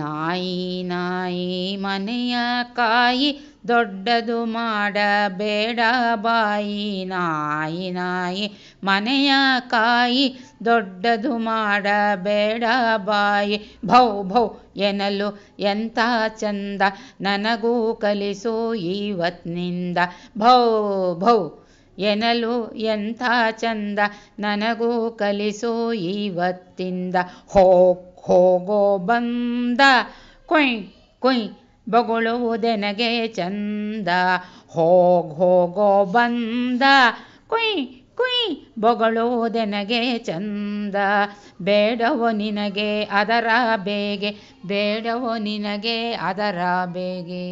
ನಾಯಿ ನಾಯಿ ಮನೆಯ ಕಾಯಿ ದೊಡ್ಡದು ಮಾಡಬೇಡ ಬಾಯಿ ನಾಯಿ ನಾಯಿ ಮನೆಯ ಕಾಯಿ ದೊಡ್ಡದು ಮಾಡಬೇಡ ಬಾಯಿ ಭೌ ಭೌ ಎನಲು ಎಂಥ ಚಂದ ನನಗೂ ಕಲಿಸು ಇವತ್ನಿಂದ ಭೌ ಭೌ ಎನಲು ಎಂಥ ಚಂದ ನನಗೂ ಕಲಿಸು ಇವತ್ತಿಂದ ಹೋ ಹೋಗೋ ಬಂದ ಕೊಯ್ ಕೊಯ್ ಬೊಗಳುವುದೆನಗೆ ಚಂದ ಹೋಗ್ ಹೋಗೋ ಬಂದ ಕೊಯ್ ಕೊಯ್ ಬೊಗಳುವುದೆನಗೆ ಚಂದ ಬೇಡವೋ ನಿನಗೆ ಅದರ ಬೇಗೆ ಬೇಡವೋ ನಿನಗೆ ಅದರ ಬೇಗೆ